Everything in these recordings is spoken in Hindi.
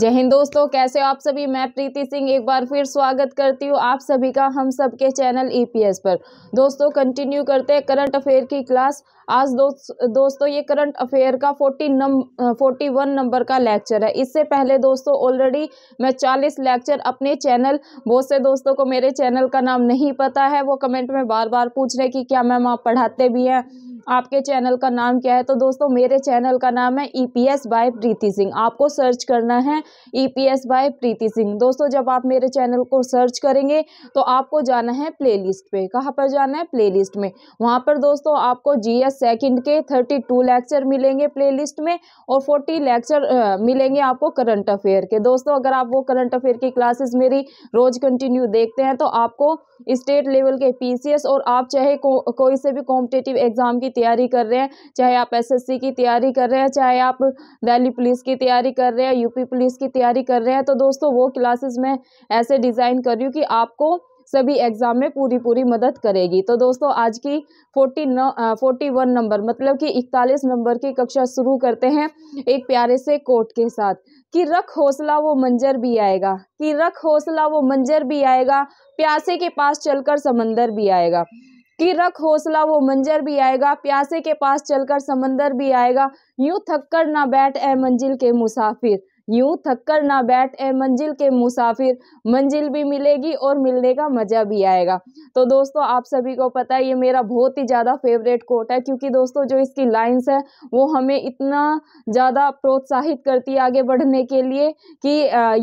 जय हिंद दोस्तों कैसे हो आप सभी मैं प्रीति सिंह एक बार फिर स्वागत करती हूँ आप सभी का हम सबके चैनल ईपीएस e पर दोस्तों कंटिन्यू करते हैं करंट अफेयर की क्लास आज दोस्त दोस्तों ये करंट अफेयर का फोर्टी नम फोर्टी वन नंबर का लेक्चर है इससे पहले दोस्तों ऑलरेडी मैं चालीस लेक्चर अपने चैनल बहुत से दोस्तों को मेरे चैनल का नाम नहीं पता है वो कमेंट में बार बार पूछ रहे कि क्या मैम आप पढ़ाते भी हैं आपके चैनल का नाम क्या है तो दोस्तों मेरे चैनल का नाम है E P S by Preeti Singh आपको सर्च करना है E P S by Preeti Singh दोस्तों जब आप मेरे चैनल को सर्च करेंगे तो आपको जाना है प्लेलिस्ट पे कहाँ पर जाना है प्लेलिस्ट में वहाँ पर दोस्तों आपको जी एस सेकंड के थर्टी टू लेक्चर मिलेंगे प्लेलिस्ट में और फोर्टी लेक्चर मिलेंगे आपको करंट अफेयर के दोस्तों अगर आप वो करंट अफेयर की क्लासेस मेरी रोज़ कंटिन्यू देखते हैं तो आपको स्टेट लेवल के पीसीएस और आप चाहे को, कोई से भी कॉम्पिटेटिव एग्ज़ाम की तैयारी कर रहे हैं चाहे आप एसएससी की तैयारी कर रहे हैं चाहे आप दिल्ली पुलिस की तैयारी कर रहे हैं यूपी पुलिस की तैयारी कर रहे हैं तो दोस्तों वो क्लासेस मैं ऐसे डिज़ाइन कर रही हूँ कि आपको सभी एग्ज़ाम में पूरी पूरी मदद करेगी तो दोस्तों आज की फोर्टी न फोर्टी वन नंबर मतलब कि इकतालीस नंबर की कक्षा शुरू करते हैं एक प्यारे से कोट के साथ कि रख हौसला वो मंजर भी आएगा कि रख हौसला वो मंजर भी आएगा प्यासे के पास चलकर समंदर भी आएगा कि रख हौसला वो मंजर भी आएगा प्यासे के पास चलकर समंदर भी आएगा यूं थक कर ना बैठ ए मंजिल के मुसाफिर यूं थककर ना बैठ ए मंजिल के मुसाफिर मंजिल भी मिलेगी और मिलने का मज़ा भी आएगा तो दोस्तों आप सभी को पता है ये मेरा बहुत ही ज़्यादा फेवरेट कोट है क्योंकि दोस्तों जो इसकी लाइन्स है वो हमें इतना ज़्यादा प्रोत्साहित करती है आगे बढ़ने के लिए कि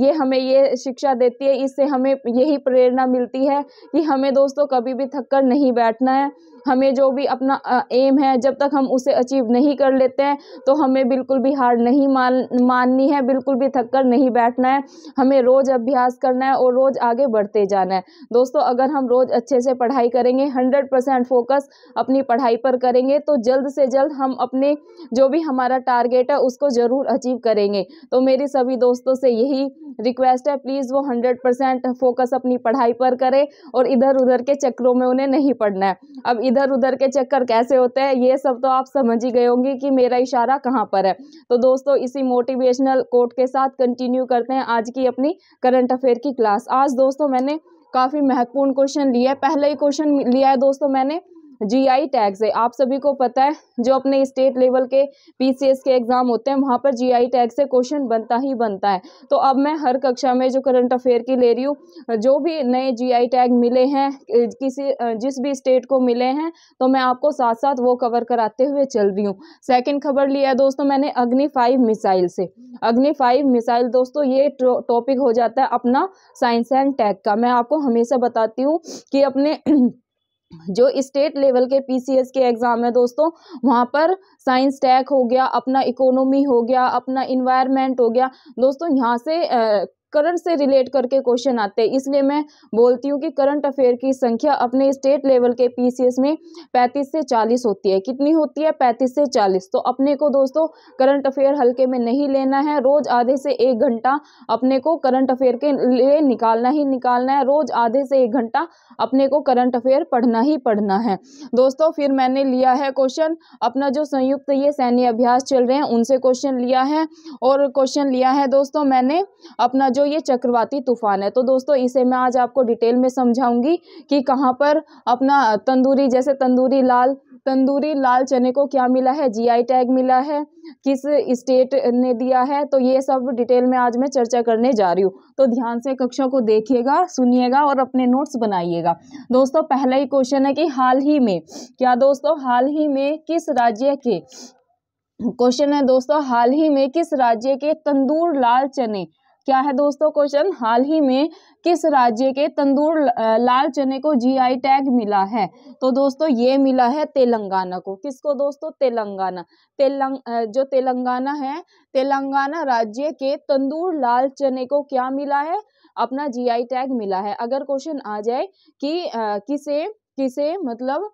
ये हमें ये शिक्षा देती है इससे हमें यही प्रेरणा मिलती है कि हमें दोस्तों कभी भी थककर नहीं बैठना है हमें जो भी अपना एम है जब तक हम उसे अचीव नहीं कर लेते हैं तो हमें बिल्कुल भी हार नहीं मान माननी है बिल्कुल भी थककर नहीं बैठना है हमें रोज़ अभ्यास करना है और रोज़ आगे बढ़ते जाना है दोस्तों अगर हम रोज़ अच्छे से पढ़ाई करेंगे हंड्रेड परसेंट फोकस अपनी पढ़ाई पर करेंगे तो जल्द से जल्द हम अपने जो भी हमारा टारगेट है उसको ज़रूर अचीव करेंगे तो मेरी सभी दोस्तों से यही रिक्वेस्ट है प्लीज़ वो हंड्रेड परसेंट फोकस अपनी पढ़ाई पर करें और इधर उधर के चक्रों में उन्हें नहीं पढ़ना है अब इधर उधर के चक्कर कैसे होते हैं ये सब तो आप समझ ही गए होंगे कि मेरा इशारा कहाँ पर है तो दोस्तों इसी मोटिवेशनल कोट के साथ कंटिन्यू करते हैं आज की अपनी करंट अफेयर की क्लास आज दोस्तों मैंने काफ़ी महत्वपूर्ण क्वेश्चन लिया है पहला ही क्वेश्चन लिया है दोस्तों मैंने जीआई टैग से आप सभी को पता है जो अपने स्टेट लेवल के पीसीएस के एग्ज़ाम होते हैं वहाँ पर जीआई टैग से क्वेश्चन बनता ही बनता है तो अब मैं हर कक्षा में जो करंट अफेयर की ले रही हूँ जो भी नए जीआई टैग मिले हैं किसी जिस भी स्टेट को मिले हैं तो मैं आपको साथ साथ वो कवर कराते हुए चल रही हूँ सेकेंड खबर लिया है दोस्तों मैंने अग्नि फाइव मिसाइल से अग्नि फाइव मिसाइल दोस्तों ये टॉपिक हो जाता है अपना साइंस एंड टैग का मैं आपको हमेशा बताती हूँ कि अपने जो स्टेट लेवल के पीसीएस के एग्ज़ाम है दोस्तों वहां पर साइंस टैक हो गया अपना इकोनॉमी हो गया अपना इन्वायरमेंट हो गया दोस्तों यहाँ से करंट से रिलेट करके क्वेश्चन आते हैं इसलिए मैं बोलती हूँ कि करंट अफेयर की संख्या अपने स्टेट लेवल के पीसीएस में पैंतीस से चालीस होती है कितनी होती है पैंतीस से चालीस तो अपने को दोस्तों करंट अफेयर हल्के में नहीं लेना है रोज आधे से एक घंटा अपने को करंट अफेयर के लिए निकालना ही निकालना है रोज आधे से एक घंटा अपने को करंट अफेयर पढ़ना ही पढ़ना है दोस्तों फिर मैंने लिया है क्वेश्चन अपना जो संयुक्त ये सैन्य अभ्यास चल रहे हैं उनसे क्वेश्चन लिया है और क्वेश्चन लिया है दोस्तों मैंने अपना जो जो ये चक्रवाती तूफान है तो दोस्तों इसे मैं आज आपको डिटेल में समझाऊंगी कि कहाँ पर अपना तंदूरी जैसे तंदूरी लाल तंदूरी लाल चने को क्या मिला है जीआई टैग मिला है किस स्टेट ने दिया है तो ये सब डिटेल में आज मैं चर्चा करने जा रही हूँ तो ध्यान से कक्षा को देखिएगा सुनिएगा और अपने नोट्स बनाइएगा दोस्तों पहला ही क्वेश्चन है कि हाल ही में क्या दोस्तों हाल ही में किस राज्य के क्वेश्चन है दोस्तों हाल ही में किस राज्य के तंदूर लाल चने क्या है दोस्तों क्वेश्चन हाल ही में किस राज्य के तंदूर लाल चने को जीआई टैग मिला है तो दोस्तों ये मिला है तेलंगाना को किसको दोस्तों तेलंगाना तेलंग जो तेलंगाना है तेलंगाना राज्य के तंदूर लाल चने को क्या मिला है अपना जीआई टैग मिला है अगर क्वेश्चन आ जाए कि किसे किसे मतलब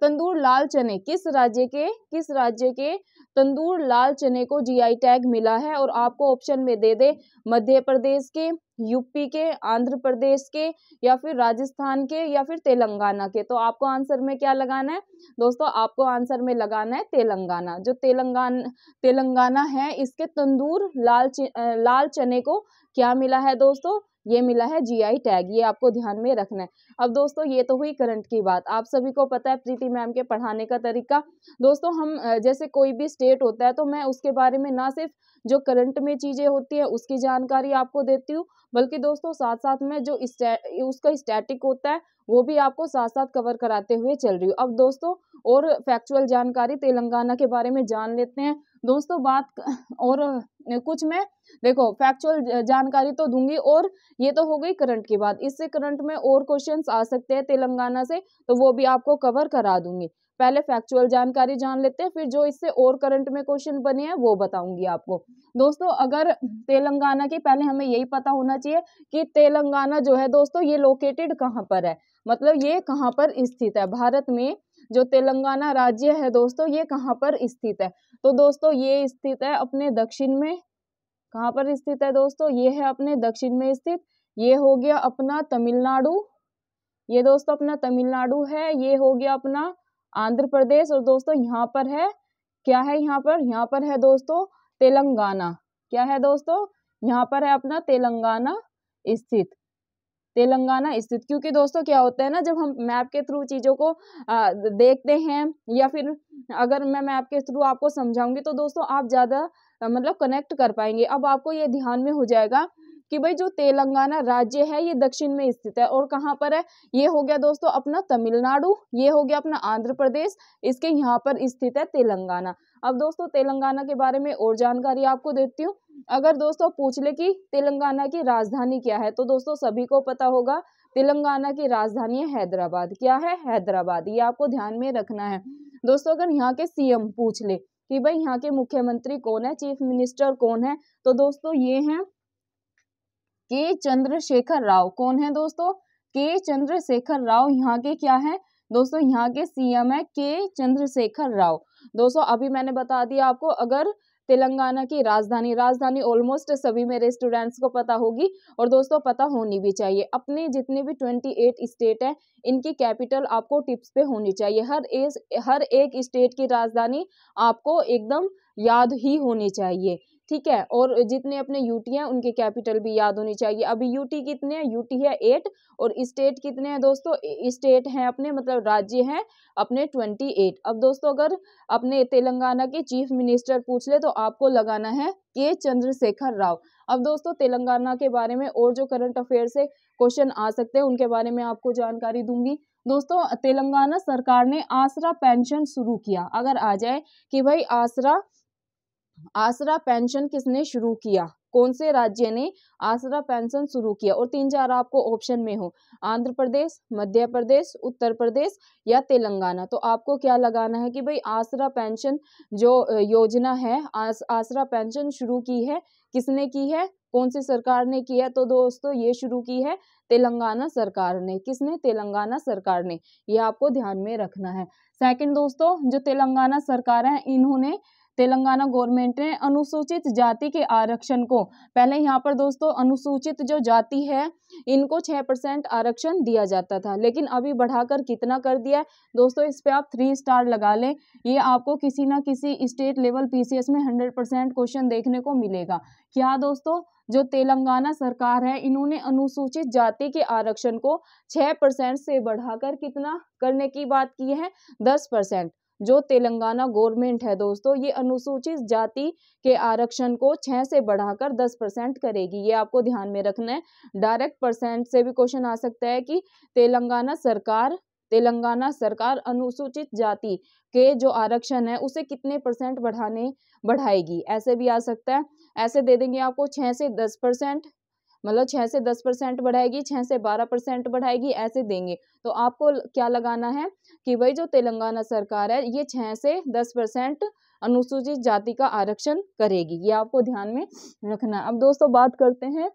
तंदूर लाल चने किस राज्य के किस राज्य के तंदूर लाल चने को जीआई टैग मिला है और आपको ऑप्शन में दे दे मध्य प्रदेश के यूपी के आंध्र प्रदेश के या फिर राजस्थान के या फिर तेलंगाना के तो आपको आंसर में क्या लगाना है दोस्तों आपको आंसर में लगाना है तेलंगाना जो तेलंगान तेलंगाना है इसके तंदूर लाल लाल चने को क्या मिला है दोस्तों ये मिला है जीआई टैग ये आपको ध्यान में रखना है अब दोस्तों ये तो हुई करंट की बात आप सभी को पता है प्रीति मैम के पढ़ाने का तरीका दोस्तों हम जैसे कोई भी स्टेट होता है तो मैं उसके बारे में ना सिर्फ जो करंट में चीज़ें होती है उसकी जानकारी आपको देती हूँ बल्कि दोस्तों साथ साथ में जो उसका स्टैटिक होता है वो भी आपको साथ साथ कवर कराते हुए चल रही हूँ अब दोस्तों और फैक्चुअल जानकारी तेलंगाना के बारे में जान लेते हैं दोस्तों बात और कुछ मैं देखो फैक्चुअल जानकारी तो दूंगी और ये तो हो गई करंट की बात इससे करंट में और क्वेश्चन आ सकते हैं तेलंगाना से तो वो भी आपको कवर करा दूंगी पहले फैक्चुअल जानकारी जान लेते हैं फिर जो इससे और करंट में क्वेश्चन बने हैं वो बताऊंगी आपको दोस्तों अगर तेलंगाना की पहले हमें यही पता होना चाहिए कि तेलंगाना जो है दोस्तों ये लोकेटेड कहाँ पर है मतलब ये कहाँ पर स्थित है भारत में जो तेलंगाना राज्य है दोस्तों ये कहाँ पर स्थित है तो दोस्तों ये स्थित है अपने दक्षिण में कहाँ पर स्थित है दोस्तों ये है अपने दक्षिण में स्थित ये हो गया अपना तमिलनाडु ये दोस्तों अपना तमिलनाडु है ये हो गया अपना आंध्र प्रदेश और दोस्तों यहाँ पर है क्या है यहाँ पर यहाँ पर है दोस्तों तेलंगाना क्या है दोस्तों यहाँ पर है अपना तेलंगाना स्थित तेलंगाना स्थित क्योंकि दोस्तों क्या होता है ना जब हम मैप के थ्रू चीज़ों को देखते हैं या फिर अगर मैं मैप के थ्रू आपको समझाऊंगी तो दोस्तों आप ज़्यादा मतलब कनेक्ट कर पाएंगे अब आपको ये ध्यान में हो जाएगा कि भाई जो तेलंगाना राज्य है ये दक्षिण में स्थित है और कहाँ पर है ये हो गया दोस्तों अपना तमिलनाडु ये हो गया अपना आंध्र प्रदेश इसके यहाँ पर स्थित है तेलंगाना अब दोस्तों तेलंगाना के बारे में और जानकारी आपको देती हूँ अगर दोस्तों पूछ ले कि तेलंगाना की राजधानी क्या है तो दोस्तों सभी को पता होगा तेलंगाना की राजधानी है हैदराबाद क्या है हैदराबाद ये आपको ध्यान में रखना है दोस्तों अगर यहाँ के सीएम पूछ ले कि भाई यहाँ के मुख्यमंत्री कौन है चीफ मिनिस्टर कौन है तो दोस्तों ये हैं के चंद्रशेखर राव कौन है दोस्तों के चंद्रशेखर राव यहाँ के क्या है दोस्तों यहाँ के सीएम है के चंद्रशेखर राव दोस्तों अभी मैंने बता दिया आपको अगर तेलंगाना की राजधानी राजधानी ऑलमोस्ट सभी मेरे स्टूडेंट्स को पता होगी और दोस्तों पता होनी भी चाहिए अपने जितने भी ट्वेंटी एट स्टेट हैं इनकी कैपिटल आपको टिप्स पे होनी चाहिए हर एज हर एक स्टेट की राजधानी आपको एकदम याद ही होनी चाहिए ठीक है और जितने अपने यूटी हैं उनके कैपिटल भी याद होनी चाहिए अभी यूटी कितने हैं यूटी है एट और स्टेट कितने हैं दोस्तों स्टेट हैं अपने मतलब राज्य हैं अपने ट्वेंटी एट अब दोस्तों अगर अपने तेलंगाना के चीफ मिनिस्टर पूछ ले तो आपको लगाना है के चंद्रशेखर राव अब दोस्तों तेलंगाना के बारे में और जो करंट अफेयर से क्वेश्चन आ सकते हैं उनके बारे में आपको जानकारी दूंगी दोस्तों तेलंगाना सरकार ने आसरा पेंशन शुरू किया अगर आ जाए कि भाई आसरा आसरा पेंशन किसने शुरू किया कौन से राज्य ने आसरा पेंशन शुरू किया और तीन चार आपको ऑप्शन में हो आंध्र प्रदेश मध्य प्रदेश उत्तर प्रदेश या तेलंगाना तो आपको क्या लगाना है कि भाई आसरा पेंशन जो योजना है आस, आसरा पेंशन शुरू की है किसने की है कौन सी सरकार ने किया तो दोस्तों ये शुरू की है तेलंगाना सरकार ने किसने तेलंगाना सरकार ने ये आपको ध्यान में रखना है सेकंड दोस्तों जो तेलंगाना सरकार है इन्होंने तेलंगाना गवर्नमेंट ने अनुसूचित जाति के आरक्षण को पहले यहाँ पर दोस्तों अनुसूचित जो जाति है इनको छः परसेंट आरक्षण दिया जाता था लेकिन अभी बढ़ाकर कितना कर दिया है दोस्तों इस पर आप थ्री स्टार लगा लें ये आपको किसी ना किसी स्टेट लेवल पीसीएस में हंड्रेड परसेंट क्वेश्चन देखने को मिलेगा क्या दोस्तों जो तेलंगाना सरकार है इन्होंने अनुसूचित जाति के आरक्षण को छह परसेंट से बढ़ाकर कितना करने की बात की है दस परसेंट जो तेलंगाना गवर्नमेंट है दोस्तों ये अनुसूचित जाति के आरक्षण को छः से बढ़ाकर दस परसेंट करेगी ये आपको ध्यान में रखना है डायरेक्ट परसेंट से भी क्वेश्चन आ सकता है कि तेलंगाना सरकार तेलंगाना सरकार अनुसूचित जाति के जो आरक्षण है उसे कितने परसेंट बढ़ाने बढ़ाएगी ऐसे भी आ सकता है ऐसे दे देंगे आपको छः से दस परसेंट मतलब छः से दस परसेंट बढ़ाएगी छः से बारह परसेंट बढ़ाएगी ऐसे देंगे तो आपको क्या लगाना है कि भाई जो तेलंगाना सरकार है ये छः से दस परसेंट अनुसूचित जाति का आरक्षण करेगी ये आपको ध्यान में रखना अब दोस्तों बात करते हैं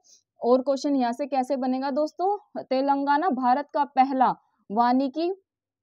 और क्वेश्चन यहाँ से कैसे बनेगा दोस्तों तेलंगाना भारत का पहला वानिकी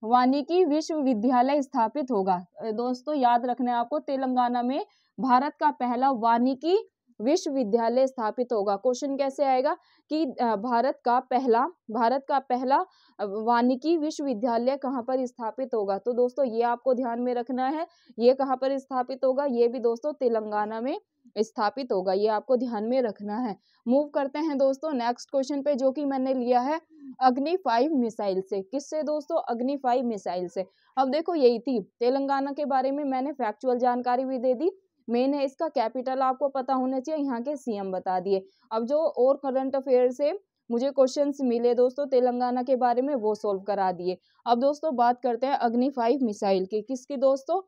वानिकी विश्वविद्यालय स्थापित होगा दोस्तों याद रखना है आपको तेलंगाना में भारत का पहला वानिकी विश्वविद्यालय स्थापित होगा क्वेश्चन कैसे आएगा कि भारत का पहला भारत का पहला वानिकी विश्वविद्यालय कहाँ पर स्थापित होगा तो दोस्तों ये आपको ध्यान में रखना है ये कहाँ पर स्थापित होगा ये भी दोस्तों तेलंगाना में स्थापित होगा ये आपको ध्यान में रखना है मूव करते हैं दोस्तों नेक्स्ट क्वेश्चन पे जो कि मैंने लिया है अग्नि फाइव मिसाइल से किससे दोस्तों अग्नि फाइव मिसाइल से अब देखो यही थी तेलंगाना के बारे में मैंने फैक्चुअल जानकारी भी दे दी मेन है इसका कैपिटल आपको पता होना चाहिए यहाँ के सीएम बता दिए अब जो और करंट अफेयर से मुझे क्वेश्चंस मिले दोस्तों तेलंगाना के बारे में वो सॉल्व करा दिए अब दोस्तों बात करते हैं अग्नि फाइव मिसाइल की किसकी दोस्तों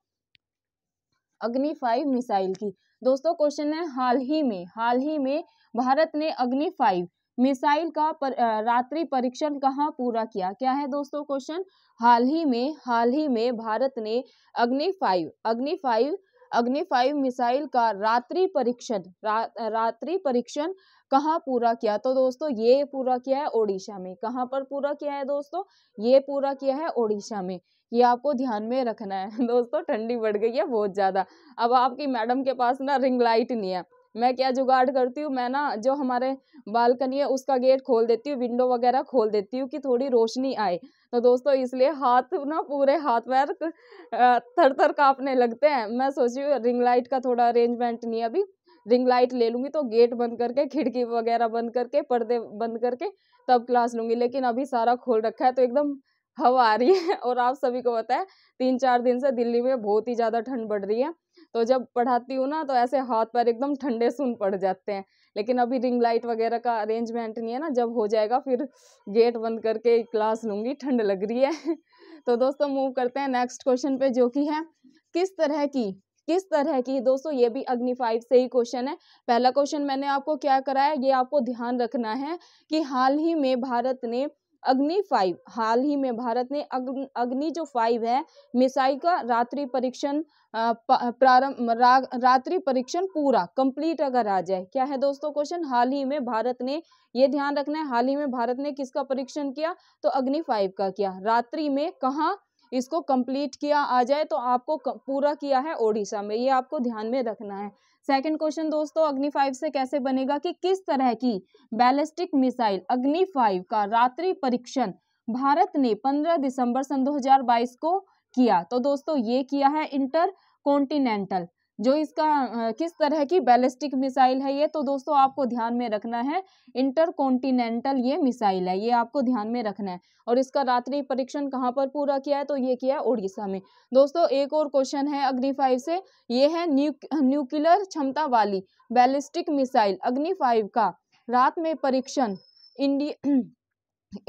अग्नि फाइव मिसाइल की दोस्तों क्वेश्चन है हाल ही में हाल ही में भारत ने अग्नि फाइव मिसाइल का पर, रात्रि परीक्षण कहाँ पूरा किया क्या है दोस्तों क्वेश्चन हाल ही में हाल ही में भारत ने अग्नि फाइव अग्नि फाइव अग्नि फाइव मिसाइल का रात्रि परीक्षण रा, रात्रि परीक्षण कहाँ पूरा किया तो दोस्तों ये पूरा किया है ओडिशा में कहाँ पर पूरा किया है दोस्तों ये पूरा किया है ओडिशा में ये आपको ध्यान में रखना है दोस्तों ठंडी बढ़ गई है बहुत ज़्यादा अब आपकी मैडम के पास ना रिंग लाइट नहीं है मैं क्या जुगाड़ करती हूँ मैं ना जो हमारे बालकनी है उसका गेट खोल देती हूँ विंडो वगैरह खोल देती हूँ कि थोड़ी रोशनी आए तो दोस्तों इसलिए हाथ ना पूरे हाथ पैर थर थर काँपने लगते हैं मैं सोची रिंग लाइट का थोड़ा अरेंजमेंट नहीं अभी रिंग लाइट ले लूँगी तो गेट बंद करके खिड़की वगैरह बंद करके पर्दे बंद करके तब क्लास लूँगी लेकिन अभी सारा खोल रखा है तो एकदम हवा आ रही है और आप सभी को पता है तीन चार दिन से दिल्ली में बहुत ही ज़्यादा ठंड बढ़ रही है तो जब पढ़ाती हूँ ना तो ऐसे हाथ पैर एकदम ठंडे सुन पड़ जाते हैं लेकिन अभी रिंग लाइट वगैरह का अरेंजमेंट नहीं है ना जब हो जाएगा फिर गेट बंद करके क्लास लूँगी ठंड लग रही है तो दोस्तों मूव करते हैं नेक्स्ट क्वेश्चन पे जो कि है किस तरह की किस तरह की दोस्तों ये भी अग्नि फाइव से ही क्वेश्चन है पहला क्वेश्चन मैंने आपको क्या कराया ये आपको ध्यान रखना है कि हाल ही में भारत ने अग्नि फाइव हाल ही में भारत ने अग्नि जो फाइव है मिसाइल का रात्रि परीक्षण प्रारंभ रात्रि परीक्षण पूरा कंप्लीट अगर आ जाए क्या है दोस्तों क्वेश्चन हाल ही में भारत ने ये ध्यान रखना है हाल ही में भारत ने किसका परीक्षण किया तो अग्नि फाइव का किया रात्रि में कहा इसको कंप्लीट किया आ जाए तो आपको पूरा किया है ओडिशा में ये आपको ध्यान में रखना है सेकंड क्वेश्चन दोस्तों अग्नि फाइव से कैसे बनेगा कि किस तरह की बैलिस्टिक मिसाइल अग्नि फाइव का रात्रि परीक्षण भारत ने 15 दिसंबर सन 2022 को किया तो दोस्तों ये किया है इंटर कॉन्टिनेंटल जो इसका किस तरह की बैलिस्टिक मिसाइल है ये तो दोस्तों आपको ध्यान में रखना है इंटर कॉन्टिनेंटल ये मिसाइल है ये आपको ध्यान में रखना है और इसका रात्रि परीक्षण कहाँ पर पूरा किया है तो ये किया है उड़ीसा में दोस्तों एक और क्वेश्चन है अग्नि फाइव से ये है न्यूक्लियर क्षमता वाली बैलिस्टिक मिसाइल अग्नि फाइव का रात में परीक्षण इंडिया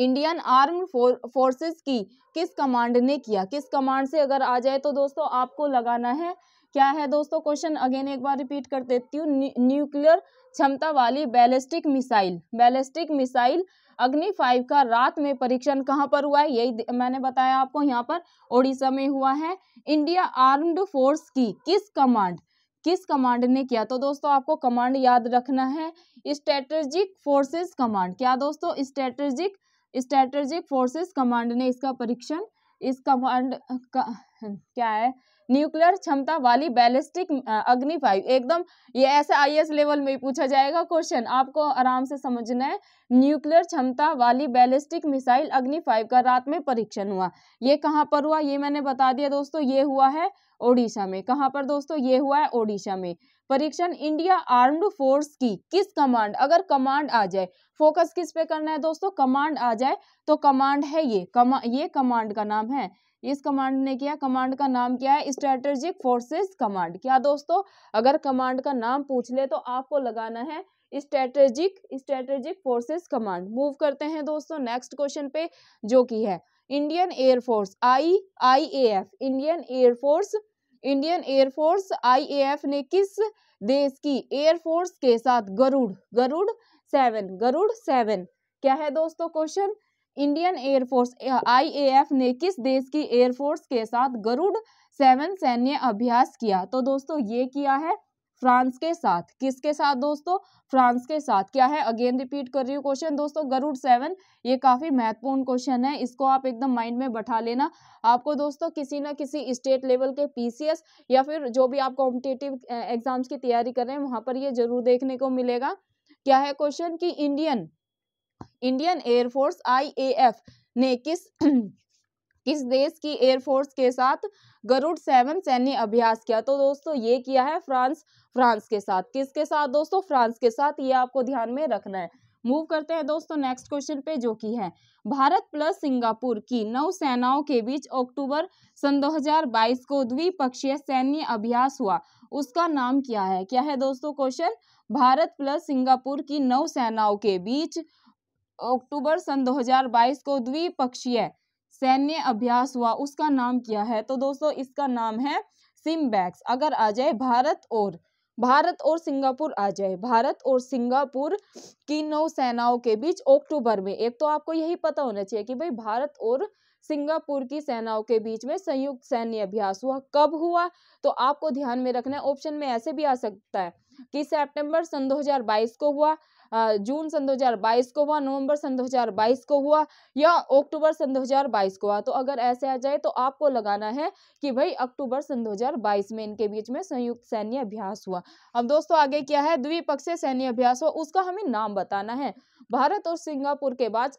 इंडियन आर्म फोर्सेस की किस कमांड ने किया किस कमांड से अगर आ जाए तो दोस्तों आपको लगाना है क्या है दोस्तों क्वेश्चन अगेन एक बार रिपीट कर देती हूँ न्यूक्लियर क्षमता वाली ballistic missile ballistic missile Agni five का रात में परीक्षण कहाँ पर हुआ है यही मैंने बताया आपको यहाँ पर ओडिशा में हुआ है इंडिया आर्म्ड फोर्स की किस कमांड किस कमांड ने किया तो दोस्तों आपको कमांड याद रखना है स्ट्रेटेजिक फोर्सेस कमांड क्या दोस्तों स्ट्रेटेजिक स्ट्रेटेजिक फोर्सेस कमांड ने इसका परीक्षण इस कमांड का क्या है न्यूक्लियर क्षमता वाली बैलिस्टिक अग्निवायु एकदम ये ऐसे आईएएस लेवल में पूछा जाएगा क्वेश्चन आपको आराम से समझना है न्यूक्लियर क्षमता वाली बैलिस्टिक मिसाइल अग्नि फाइव का रात में परीक्षण हुआ ये कहाँ पर हुआ ये मैंने बता दिया दोस्तों ये हुआ है ओडिशा में कहाँ पर दोस्तों ये हुआ है ओडिशा में परीक्षण इंडिया आर्म्ड फोर्स की किस कमांड अगर कमांड आ जाए फोकस किस पे करना है दोस्तों कमांड आ जाए तो कमांड है ये कमा ये कमांड का नाम है इस कमांड ने किया कमांड का नाम क्या है स्ट्रेटेजिक फोर्सेस कमांड क्या दोस्तों अगर कमांड का नाम पूछ ले तो आपको लगाना है strategic strategic forces command move करते हैं दोस्तों नेक्स्ट क्वेश्चन पे जो की है Indian air force I I A F Indian air force Indian air force I A F ने किस देश की एयरफोर्स के साथ गरुड़ गरुड़ सेवन गरुड़ सेवन क्या है दोस्तों क्वेश्चन इंडियन एयरफोर्स आईएएफ ने किस देश की एयरफोर्स के साथ गरुड़ सेवन सैन्य अभ्यास किया तो दोस्तों ये किया है फ्रांस के साथ किसके साथ दोस्तों फ्रांस के साथ क्या है अगेन रिपीट कर रही हूँ क्वेश्चन दोस्तों गरुड़ सेवन ये काफ़ी महत्वपूर्ण क्वेश्चन है इसको आप एकदम माइंड में बैठा लेना आपको दोस्तों किसी ना किसी स्टेट लेवल के पीसीएस या फिर जो भी आप कॉम्पिटेटिव एग्जाम्स की तैयारी कर रहे हैं वहां पर ये जरूर देखने को मिलेगा क्या है क्वेश्चन की इंडियन इंडियन एयरफोर्स आईएएफ ने किस किस देश की एयरफोर्स के साथ गरुड़ सेवन सैन्य अभ्यास किया तो दोस्तों ये किया है फ्रांस फ्रांस के साथ किसके साथ दोस्तों फ्रांस के साथ ये आपको ध्यान में रखना है मूव करते हैं दोस्तों नेक्स्ट क्वेश्चन पे जो कि है भारत प्लस सिंगापुर की नौ सेनाओं के बीच अक्टूबर सन 2022 को द्विपक्षीय सैन्य अभ्यास हुआ उसका नाम क्या है क्या है दोस्तों क्वेश्चन भारत प्लस सिंगापुर की नौ सेनाओं के बीच अक्टूबर सन 2022 को द्विपक्षीय सैन्य अभ्यास हुआ उसका नाम क्या है तो दोस्तों इसका नाम है सिमबैक्स अगर आ जाए भारत और भारत और सिंगापुर आ जाए भारत और सिंगापुर की नौसेनाओं के बीच अक्टूबर में एक तो आपको यही पता होना चाहिए कि भाई भारत और सिंगापुर की सेनाओं के बीच में संयुक्त सैन्य अभ्यास हुआ कब हुआ तो आपको ध्यान में रखना है ऑप्शन में ऐसे भी आ सकता है कि सितंबर सन 2022 को हुआ जून सन 2022 को हुआ नवंबर सन 2022 को हुआ या अक्टूबर सन 2022 को हुआ तो अगर ऐसे आ जाए तो आपको लगाना है कि भाई अक्टूबर सन 2022 में इनके बीच में संयुक्त सैन्य अभ्यास हुआ अब दोस्तों आगे क्या है द्विपक्षीय सैन्य अभ्यास हुआ उसका हमें नाम बताना है भारत और सिंगापुर के बाद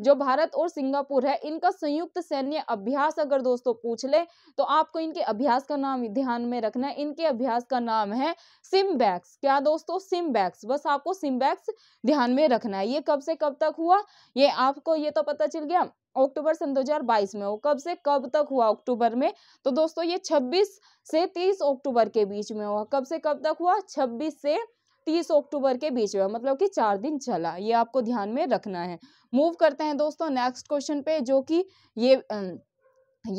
जो भारत और सिंगापुर है इनका संयुक्त सैन्य अभ्यास अगर दोस्तों पूछ ले तो आपको इनके अभ्यास का नाम ध्यान में रखना है इनके अभ्यास का नाम है सिमबैक्स क्या दोस्तों सिमबैक्स बस आपको सिमबैक्स ध्यान में रखना है ये कब से कब तक हुआ ये आपको ये तो पता चल गया अक्टूबर सन 2022 में हो कब से कब तक हुआ अक्टूबर में तो दोस्तों ये 26 से 30 अक्टूबर के बीच में हुआ कब से कब तक हुआ 26 से तीस अक्टूबर के बीच में मतलब कि चार दिन चला ये आपको ध्यान में रखना है मूव करते हैं दोस्तों नेक्स्ट क्वेश्चन पे जो कि ये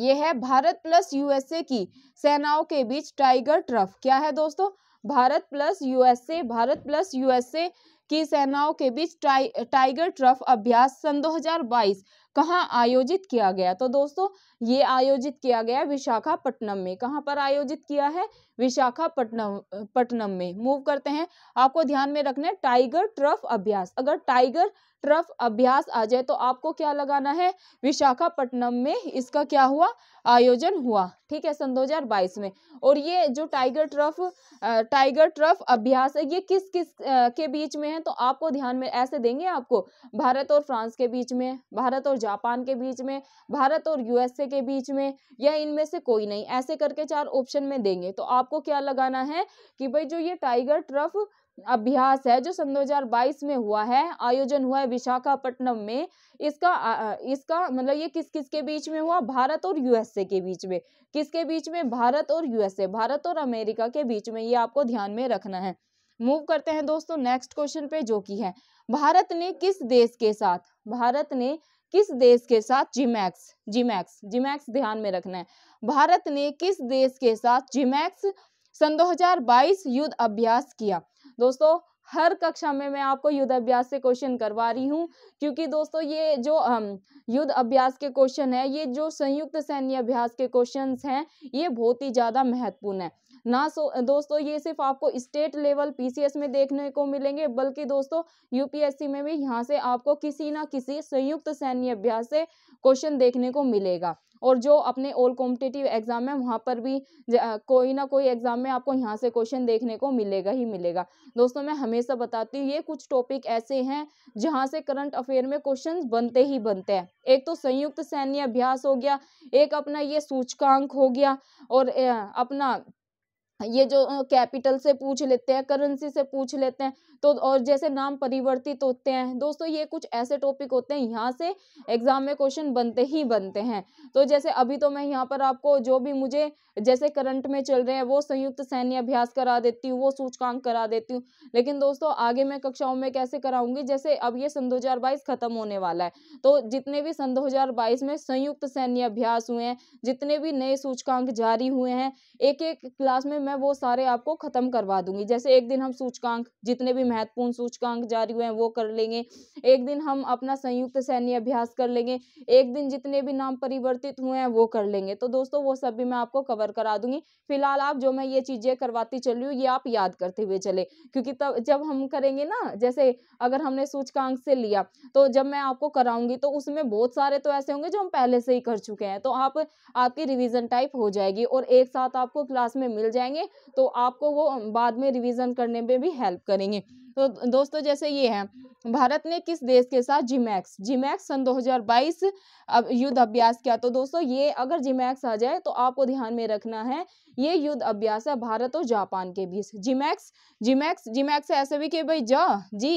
ये है भारत प्लस यूएसए की सेनाओं के बीच टाइगर ट्रफ क्या है दोस्तों Bharat plus USA Bharat plus USA की सेनाओं के बीच टाइ, टाइगर ट्रफ अभ्यास सन 2022 कहां आयोजित किया गया तो दोस्तों ये आयोजित किया गया विशाखापट्टनम में कहां पर आयोजित किया है विशाखापट्टनम में मूव करते हैं आपको ध्यान में रखना है टाइगर ट्रफ अभ्यास अगर टाइगर ट्रफ अभ्यास आ जाए तो आपको क्या लगाना है विशाखापट्टनम में इसका क्या हुआ आयोजन हुआ ठीक है सन 2022 में और ये जो टाइगर ट्रफ टाइगर ट्रफ अभ्यास है ये किस किस के बीच में है तो आपको ध्यान में ऐसे देंगे आपको भारत और फ्रांस के बीच में भारत और जापान के बीच में भारत और यूएसए के बीच में या इनमें से कोई नहीं ऐसे करके चार ऑप्शन में देंगे तो आप आपको क्या लगाना है कि भाई जो ये टाइगर ट्रफ अभ्यास है जो सन 2022 में हुआ है आयोजन हुआ है विशाखापट्टनम में इसका इसका मतलब ये किस किस के बीच में हुआ भारत और यूएसए के बीच में किसके बीच में भारत और यूएसए भारत और अमेरिका के बीच में ये आपको ध्यान में रखना है मूव करते हैं दोस्तों नेक्स्ट क्वेश्चन पे जो कि है भारत ने किस देश के साथ भारत ने किस देश के साथ जीमैक्स जीमैक्स जीमैक्स ध्यान में रखना है भारत ने किस देश के साथ जिमैक्स सन 2022 युद्ध अभ्यास किया दोस्तों हर कक्षा में मैं आपको युद्ध अभ्यास से क्वेश्चन करवा रही हूँ क्योंकि दोस्तों ये जो युद्ध अभ्यास के क्वेश्चन है ये जो संयुक्त सैन्य अभ्यास के क्वेश्चन हैं ये बहुत ही ज़्यादा महत्वपूर्ण है ना सो दोस्तों ये सिर्फ आपको स्टेट लेवल पीसीएस में देखने को मिलेंगे बल्कि दोस्तों यूपीएससी में भी यहाँ से आपको किसी ना किसी संयुक्त सैन्य अभ्यास से क्वेश्चन देखने को मिलेगा और जो अपने ऑल कॉम्पिटेटिव एग्जाम है वहाँ पर भी कोई ना कोई एग्जाम में आपको यहाँ से क्वेश्चन देखने को मिलेगा ही मिलेगा दोस्तों मैं हमेशा बताती हूँ ये कुछ टॉपिक ऐसे हैं जहाँ से करंट अफेयर में क्वेश्चन बनते ही बनते हैं एक तो संयुक्त सैन्य अभ्यास हो गया एक अपना ये सूचकांक हो गया और अपना ये जो कैपिटल से पूछ लेते हैं करेंसी से पूछ लेते हैं तो और जैसे नाम परिवर्तित होते हैं दोस्तों ये कुछ ऐसे टॉपिक होते हैं यहाँ से एग्जाम में क्वेश्चन बनते ही बनते हैं तो जैसे अभी तो मैं यहाँ पर आपको जो भी मुझे जैसे करंट में चल रहे हैं वो संयुक्त सैन्य अभ्यास करा देती हूँ वो सूचकांक करा देती हूँ लेकिन दोस्तों आगे मैं कक्षाओं में कैसे कराऊंगी जैसे अब ये सन दो खत्म होने वाला है तो जितने भी सन दो में संयुक्त सैन्य अभ्यास हुए हैं जितने भी नए सूचकांक जारी हुए हैं एक एक क्लास में मैं वो सारे आपको ख़त्म करवा दूंगी जैसे एक दिन हम सूचकांक जितने भी महत्वपूर्ण सूचकांक जारी हुए हैं वो कर लेंगे एक दिन हम अपना संयुक्त सैन्य अभ्यास कर लेंगे एक दिन जितने भी नाम परिवर्तित हुए हैं वो कर लेंगे तो दोस्तों वो सब भी मैं आपको कवर करा दूंगी फिलहाल आप जो मैं ये चीज़ें करवाती चल रही हूँ ये आप याद करते हुए चले क्योंकि तब जब हम करेंगे ना जैसे अगर हमने सूचकांक से लिया तो जब मैं आपको कराऊंगी तो उसमें बहुत सारे तो ऐसे होंगे जो हम पहले से ही कर चुके हैं तो आप आपकी रिविजन टाइप हो जाएगी और एक साथ आपको क्लास में मिल जाएंगे करेंगे तो आपको वो बाद में रिविज़न करने में भी हेल्प करेंगे तो दोस्तों जैसे ये है भारत ने किस देश के साथ जिमैक्स जिमैक्स सन 2022 अब युद्ध अभ्यास किया तो दोस्तों ये अगर जिमैक्स आ जाए तो आपको ध्यान में रखना है ये युद्ध अभ्यास है भारत और जापान के बीच जिमैक्स जिमैक्स जिमैक्स ऐसे भी कि भाई जा जी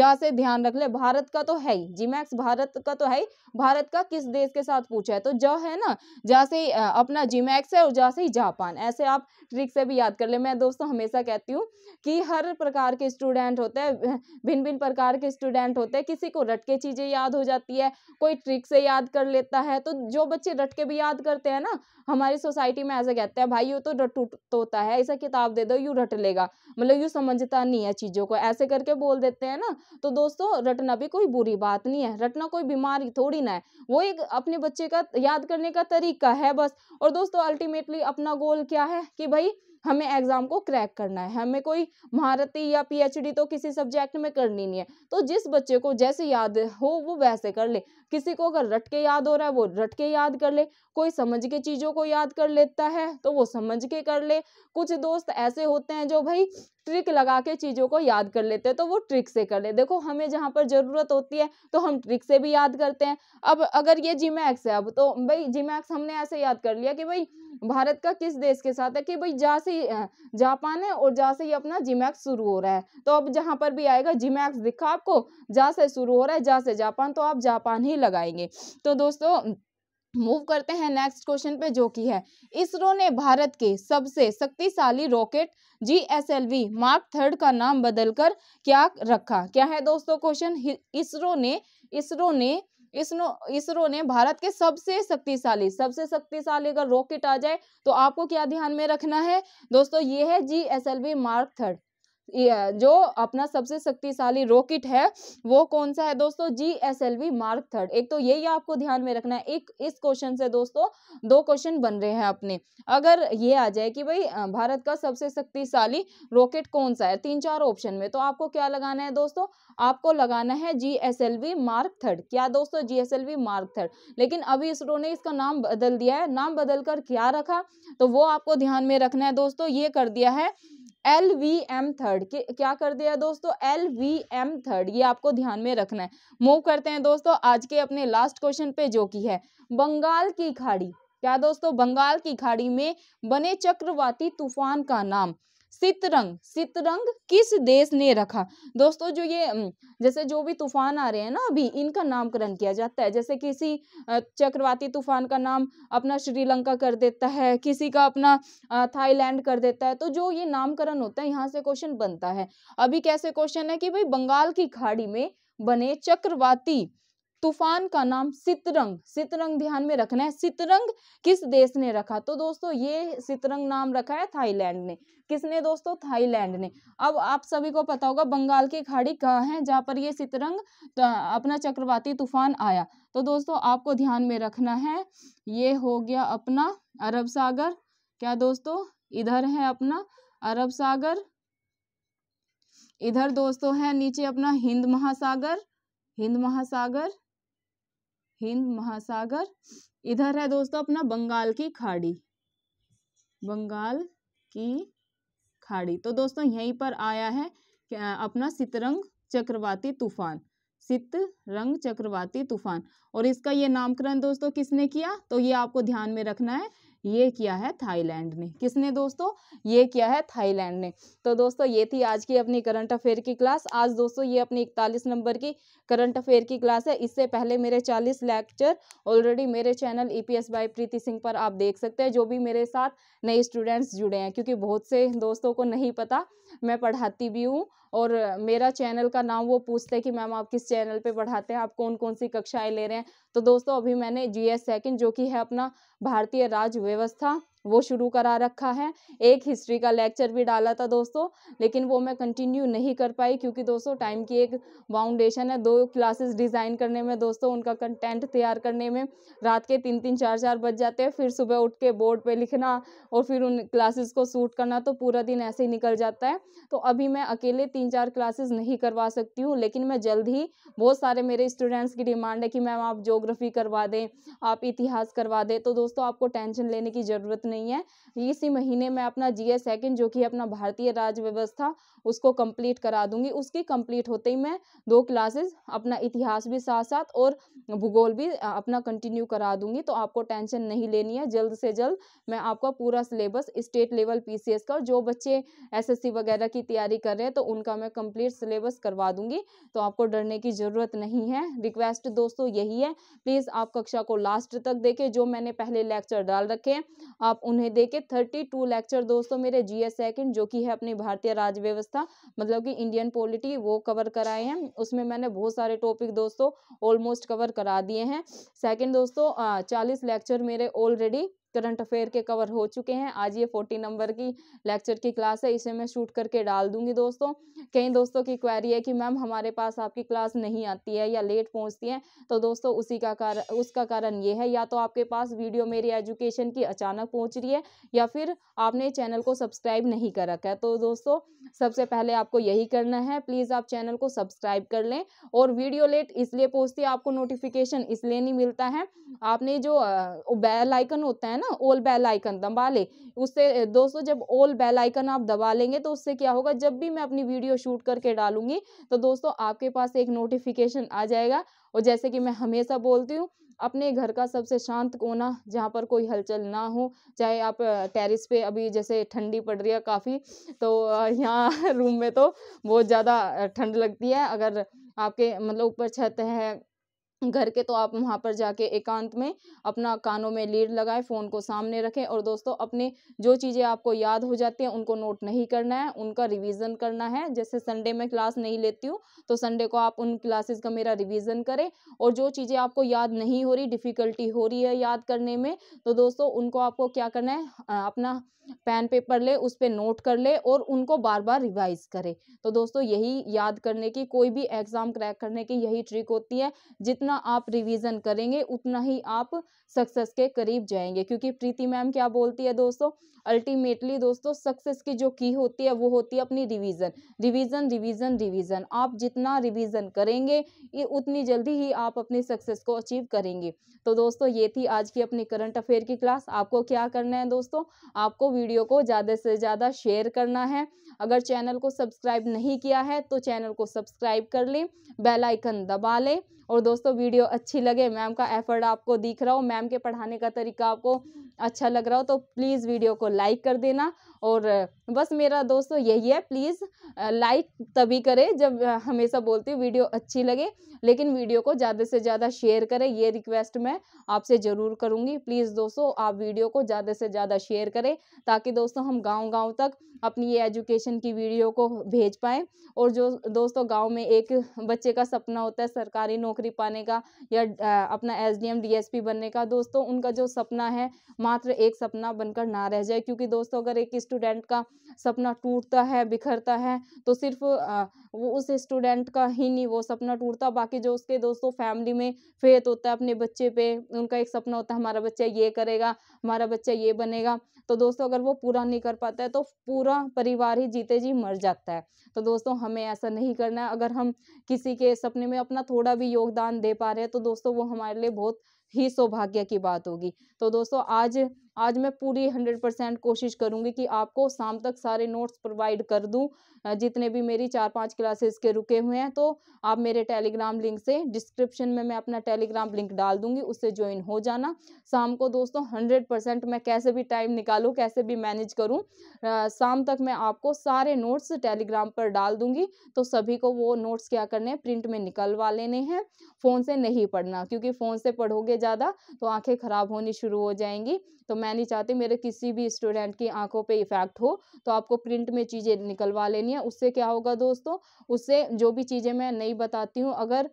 जा से ध्यान रख ले भारत का तो है ही जिमैक्स भारत का तो है ही भारत का किस देश के साथ पूछा है तो ज है ना जा से अपना जिमैक्स है और जा से ही जापान ऐसे आप ट्रिक से भी याद कर ले मैं दोस्तों हमेशा कहती हूँ कि हर प्रकार के स्टूडेंट स्टूडेंट होते हैं भिन्न भिन्न प्रकार के स्टूडेंट होते हैं किसी को रट के चीज़ें याद हो जाती है कोई ट्रिक से याद कर लेता है तो जो बच्चे रट के भी याद करते हैं ना हमारी सोसाइटी में ऐसा कहते हैं भाई यू तो रट होता है ऐसा किताब दे दो यू रट लेगा मतलब यू समझता नहीं है चीज़ों को ऐसे करके बोल देते हैं ना तो दोस्तों रटना भी कोई बुरी बात नहीं है रटना कोई बीमारी थोड़ी ना है वो एक अपने बच्चे का याद करने का तरीका है बस और दोस्तों अल्टीमेटली अपना गोल क्या है कि भाई हमें एग्जाम को क्रैक करना है हमें कोई महारती या पीएचडी तो किसी सब्जेक्ट में करनी नहीं है तो जिस बच्चे को जैसे याद हो वो वैसे कर ले किसी को अगर रट के याद हो रहा है वो रट के याद कर ले कोई समझ के चीज़ों को याद कर लेता है तो वो समझ के कर ले कुछ दोस्त ऐसे होते हैं जो भाई ट्रिक लगा के चीज़ों को याद कर लेते हैं तो वो ट्रिक से कर ले देखो हमें जहाँ पर ज़रूरत होती है तो हम ट्रिक से भी याद करते हैं अब अगर ये जीमैक्स है अब तो भाई जीमैक्स हमने ऐसे याद कर लिया कि भाई भारत का किस देश के साथ है कि भाई जहाँ से जापान है और जहाँ से ही अपना जीमैक्स शुरू हो रहा है तो अब जहाँ पर भी आएगा जीमैक्स दिखा आपको जहाँ से शुरू हो रहा है जहाँ से जापान तो आप जापान ही लगाएंगे तो दोस्तों मूव करते हैं नेक्स्ट क्वेश्चन पे जो कि है इसरो ने भारत के सबसे शक्तिशाली rocket G S L V mark third का नाम बदलकर क्या रखा क्या है दोस्तों क्वेश्चन इसरो ने इसरो ने इसरो इसरो ने भारत के सबसे शक्तिशाली सबसे शक्तिशाली अगर रॉकेट आ जाए तो आपको क्या ध्यान में रखना है दोस्तों ये है G S L V mark third जो अपना सबसे शक्तिशाली रॉकेट है वो कौन सा है दोस्तों G S L V mark third एक तो यही आपको ध्यान में रखना है एक इस क्वेश्चन से दोस्तों दो क्वेश्चन बन रहे हैं अपने अगर ये आ जाए कि भाई भारत का सबसे शक्तिशाली रॉकेट कौन सा है तीन चार ऑप्शन में तो आपको क्या लगाना है दोस्तों आपको लगाना है G S L V mark third क्या दोस्तों G S L V mark third लेकिन अभी इसरो ने इसका नाम बदल दिया है नाम बदल कर क्या रखा तो वो आपको ध्यान में रखना है दोस्तों ये कर दिया है एल वी एम थर्ड क्या कर दिया दोस्तों एल वी एम थर्ड ये आपको ध्यान में रखना है मूव करते हैं दोस्तों आज के अपने लास्ट क्वेश्चन पे जो की है बंगाल की खाड़ी क्या दोस्तों बंगाल की खाड़ी में बने चक्रवाती तूफान का नाम सितरंग सितरंग किस देश ने रखा दोस्तों जो ये जैसे जो भी तूफान आ रहे हैं ना अभी इनका नामकरण किया जाता है जैसे किसी चक्रवाती तूफान का नाम अपना श्रीलंका कर देता है किसी का अपना थाईलैंड कर देता है तो जो ये नामकरण होता है यहाँ से क्वेश्चन बनता है अभी कैसे क्वेश्चन है कि भाई बंगाल की खाड़ी में बने चक्रवाती तूफान का नाम सितरंग सितरंग ध्यान में रखना है सितरंग किस देश ने रखा तो दोस्तों ये सितरंग नाम रखा है थाईलैंड ने किसने दोस्तों थाईलैंड ने अब आप सभी को पता होगा बंगाल की खाड़ी कहाँ है जहाँ पर ये सितरंग तो अपना चक्रवाती तूफान आया तो दोस्तों आपको ध्यान में रखना है ये हो गया अपना अरब सागर क्या दोस्तों इधर है अपना अरब सागर इधर दोस्तों है नीचे अपना हिंद महासागर हिंद महासागर हिंद महासागर इधर है दोस्तों अपना बंगाल की खाड़ी बंगाल की खाड़ी तो दोस्तों यहीं पर आया है अपना सितरंग चक्रवाती तूफान सित रंग चक्रवाती तूफान और इसका ये नामकरण दोस्तों किसने किया तो ये आपको ध्यान में रखना है ये किया है थाईलैंड ने किसने दोस्तों ये किया है थाईलैंड ने तो दोस्तों ये थी आज की अपनी करंट अफेयर की क्लास आज दोस्तों ये अपनी इकतालीस नंबर की करंट अफेयर की क्लास है इससे पहले मेरे चालीस लेक्चर ऑलरेडी मेरे channel E P by Preeti Singh पर आप देख सकते हैं जो भी मेरे साथ नए स्टूडेंट्स जुड़े हैं क्योंकि बहुत से दोस्तों को नहीं पता मैं पढ़ाती भी हूँ और मेरा चैनल का नाम वो पूछते हैं कि मैम आप किस चैनल पे पढ़ाते हैं आप कौन कौन सी कक्षाएं ले रहे हैं तो दोस्तों अभी मैंने जी एस सेकंड जो कि है अपना भारतीय राज्य व्यवस्था वो शुरू करा रखा है एक हिस्ट्री का लेक्चर भी डाला था दोस्तों लेकिन वो मैं कंटिन्यू नहीं कर पाई क्योंकि दोस्तों टाइम की एक बाउंडेशन है दो क्लासेस डिज़ाइन करने में दोस्तों उनका कंटेंट तैयार करने में रात के तीन तीन चार चार बज जाते हैं फिर सुबह उठ के बोर्ड पर लिखना और फिर उन क्लासेस को सूट करना तो पूरा दिन ऐसे ही निकल जाता है तो अभी मैं अकेले तीन चार क्लासेस नहीं करवा सकती हूँ लेकिन मैं जल्द ही बहुत सारे मेरे स्टूडेंट्स की डिमांड है कि मैम आप जोग्राफी करवा दें आप इतिहास करवा दें तो दोस्तों आपको टेंशन लेने की ज़रूरत नहीं है इसी महीने में अपना जी सेकंड जो कि अपना भारतीय राज्य व्यवस्था उसको कंप्लीट करा दूंगी उसकी कंप्लीट होते ही मैं दो क्लासेस अपना इतिहास भी साथ साथ और भूगोल भी अपना कंटिन्यू करा दूंगी तो आपको टेंशन नहीं लेनी है जल्द से जल्द मैं आपका पूरा सिलेबस स्टेट लेवल पी का जो बच्चे एस वगैरह की तैयारी कर रहे हैं तो उनका मैं कंप्लीट सिलेबस करवा दूंगी तो आपको डरने की ज़रूरत नहीं है रिक्वेस्ट दोस्तों यही है प्लीज़ आप कक्षा को लास्ट तक देखें जो मैंने पहले लेक्चर डाल रखे हैं आप उन्हें देके थर्टी टू लेक्चर दोस्तों मेरे जी एस सेकेंड जो कि है अपनी भारतीय राज्य व्यवस्था मतलब कि इंडियन पॉलिटी वो कवर कराए हैं उसमें मैंने बहुत सारे टॉपिक दोस्तों ऑलमोस्ट कवर करा दिए हैं सेकेंड दोस्तों चालीस लेक्चर मेरे ऑलरेडी करंट अफेयर के कवर हो चुके हैं आज ये फोर्टी नंबर की लेक्चर की क्लास है इसे मैं शूट करके डाल दूंगी दोस्तों कई दोस्तों की क्वेरी है कि मैम हमारे पास आपकी क्लास नहीं आती है या लेट पहुँचती है तो दोस्तों उसी का कार उसका कारण ये है या तो आपके पास वीडियो मेरी एजुकेशन की अचानक पहुँच रही है या फिर आपने चैनल को सब्सक्राइब नहीं कर रखा है तो दोस्तों सबसे पहले आपको यही करना है प्लीज़ आप चैनल को सब्सक्राइब कर लें और वीडियो लेट इसलिए पहुँचती है आपको नोटिफिकेशन इसलिए नहीं मिलता है आपने जो बेल आइकन होता है ना ऑल बेल आइकन दबा ले उससे दोस्तों जब ऑल बेल आइकन आप दबा लेंगे तो उससे क्या होगा जब भी मैं अपनी वीडियो शूट करके डालूंगी तो दोस्तों आपके पास एक नोटिफिकेशन आ जाएगा और जैसे कि मैं हमेशा बोलती हूँ अपने घर का सबसे शांत कोना जहाँ पर कोई हलचल ना हो चाहे आप टेरिस पे अभी जैसे ठंडी पड़ रही है काफ़ी तो यहाँ रूम में तो बहुत ज़्यादा ठंड लगती है अगर आपके मतलब ऊपर छत है घर के तो आप वहाँ पर जाके एकांत में अपना कानों में लीड लगाएं फ़ोन को सामने रखें और दोस्तों अपने जो चीज़ें आपको याद हो जाती हैं उनको नोट नहीं करना है उनका रिवीजन करना है जैसे संडे में क्लास नहीं लेती हूँ तो संडे को आप उन क्लासेस का मेरा रिवीजन करें और जो चीज़ें आपको याद नहीं हो रही डिफ़िकल्टी हो रही है याद करने में तो दोस्तों उनको आपको क्या करना है अपना पेन पेपर ले उस पर नोट कर ले और उनको बार बार रिवाइज करे तो दोस्तों यही याद करने की कोई भी एग्ज़ाम क्रैक करने की यही ट्रिक होती है जितना आप रिवीजन करेंगे उतना ही आप सक्सेस के करीब जाएंगे क्योंकि प्रीति मैम क्या बोलती है दोस्तों अल्टीमेटली दोस्तों सक्सेस की जो की होती है वो होती है अपनी रिवीजन रिवीजन रिवीजन रिवीजन आप जितना रिवीजन करेंगे ये उतनी जल्दी ही आप अपनी सक्सेस को अचीव करेंगे तो दोस्तों ये थी आज की अपनी करंट अफेयर की क्लास आपको क्या करना है दोस्तों आपको वीडियो को ज़्यादा से ज़्यादा शेयर करना है अगर चैनल को सब्सक्राइब नहीं किया है तो चैनल को सब्सक्राइब कर लें बेलाइकन दबा लें और दोस्तों वीडियो अच्छी लगे मैम का एफर्ट आपको दिख रहा हो मैम के पढ़ाने का तरीका आपको अच्छा लग रहा हो तो प्लीज़ वीडियो को लाइक कर देना और बस मेरा दोस्तों यही है प्लीज़ लाइक तभी करें जब हमेशा बोलती हूँ वीडियो अच्छी लगे लेकिन वीडियो को ज़्यादा से ज़्यादा शेयर करें ये रिक्वेस्ट मैं आपसे ज़रूर करूँगी प्लीज़ दोस्तों आप वीडियो को ज़्यादा से ज़्यादा शेयर करें ताकि दोस्तों हम गाँव गाँव तक अपनी ये एजुकेशन की वीडियो को भेज पाएँ और जो दोस्तों गाँव में एक बच्चे का सपना होता है सरकारी नौकरी पाने का या अपना एस डी बनने का दोस्तों उनका जो सपना है मात्र एक सपना बनकर ना रह जाए क्योंकि दोस्तों अगर एक स्टूडेंट का सपना टूटता है बिखरता है तो सिर्फ वो उस स्टूडेंट का ही नहीं वो सपना टूटता बाकी जो उसके दोस्तों फैमिली में फेथ होता है अपने बच्चे पे उनका एक सपना होता है हमारा बच्चा ये करेगा हमारा बच्चा ये बनेगा तो दोस्तों अगर वो पूरा नहीं कर पाता है तो पूरा परिवार ही जीते जी मर जाता है तो दोस्तों हमें ऐसा नहीं करना है अगर हम किसी के सपने में अपना थोड़ा भी योगदान दे पा रहे हैं तो दोस्तों वो हमारे लिए बहुत ही सौभाग्य की बात होगी तो दोस्तों आज आज मैं पूरी हंड्रेड परसेंट कोशिश करूंगी कि आपको शाम तक सारे नोट्स प्रोवाइड कर दूँ जितने भी मेरी चार पाँच क्लासेस के रुके हुए हैं तो आप मेरे टेलीग्राम लिंक से डिस्क्रिप्शन में मैं अपना टेलीग्राम लिंक डाल दूंगी उससे ज्वाइन हो जाना शाम को दोस्तों हंड्रेड परसेंट मैं कैसे भी टाइम निकालूँ कैसे भी मैनेज करूँ शाम तक मैं आपको सारे नोट्स टेलीग्राम पर डाल दूँगी तो सभी को वो नोट्स क्या करने हैं प्रिंट में निकलवा लेने हैं फ़ोन से नहीं पढ़ना क्योंकि फ़ोन से पढ़ोगे ज़्यादा तो आंखें ख़राब होनी शुरू हो जाएंगी तो मैं नहीं चाहती मेरे किसी भी स्टूडेंट की आंखों पे इफ़ेक्ट हो तो आपको प्रिंट में चीज़ें निकलवा लेनी है उससे क्या होगा दोस्तों उससे जो भी चीज़ें मैं नहीं बताती हूँ अगर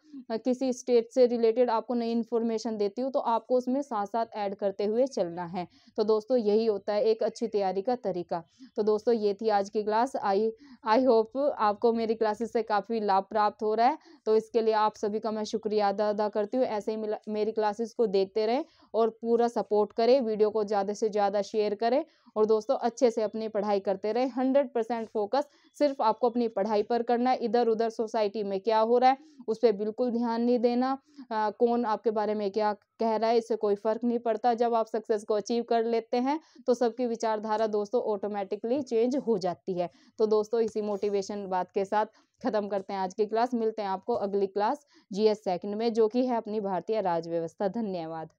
किसी स्टेट से रिलेटेड आपको नई इन्फॉर्मेशन देती हूँ तो आपको उसमें साथ साथ ऐड करते हुए चलना है तो दोस्तों यही होता है एक अच्छी तैयारी का तरीका तो दोस्तों ये थी आज की क्लास आई आई होप आपको मेरी क्लासेस से काफ़ी लाभ प्राप्त हो रहा है तो इसके लिए आप सभी का मैं शुक्रिया अदा अदा करती हूँ ऐसे ही मेरी क्लासेस को देखते रहें और पूरा सपोर्ट करें वीडियो को ज़्यादा से ज़्यादा शेयर करें और दोस्तों अच्छे से अपनी पढ़ाई करते रहे हंड्रेड परसेंट फोकस सिर्फ आपको अपनी पढ़ाई पर करना है इधर उधर सोसाइटी में क्या हो रहा है उस पर बिल्कुल ध्यान नहीं देना आ, कौन आपके बारे में क्या कह रहा है इससे कोई फ़र्क नहीं पड़ता जब आप सक्सेस को अचीव कर लेते हैं तो सबकी विचारधारा दोस्तों ऑटोमेटिकली चेंज हो जाती है तो दोस्तों इसी मोटिवेशन बात के साथ खत्म करते हैं आज की क्लास मिलते हैं आपको अगली क्लास जीएस सेकंड में जो कि है अपनी भारतीय राज व्यवस्था धन्यवाद